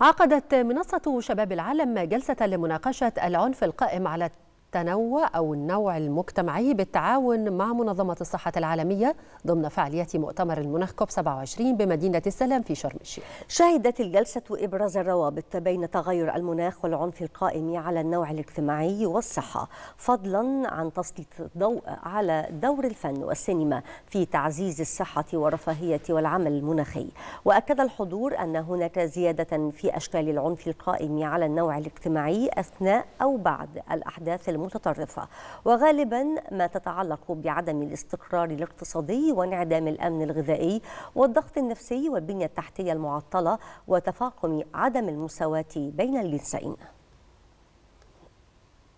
عقدت منصة شباب العالم جلسة لمناقشة العنف القائم على التنوع أو النوع المجتمعي بالتعاون مع منظمة الصحة العالمية ضمن فعالية مؤتمر المناخ كوب 27 بمدينة السلام في شرم الشيخ. شهدت الجلسة إبراز الروابط بين تغير المناخ والعنف القائم على النوع الاجتماعي والصحة، فضلا عن تسليط الضوء على دور الفن والسينما في تعزيز الصحة والرفاهية والعمل المناخي. وأكد الحضور أن هناك زيادة في أشكال العنف القائم على النوع الاجتماعي أثناء أو بعد الأحداث المتطرفة وغالبا ما تتعلق بعدم الاستقرار الاقتصادي وانعدام الأمن الغذائي والضغط النفسي والبنية التحتية المعطلة وتفاقم عدم المساواة بين الجنسين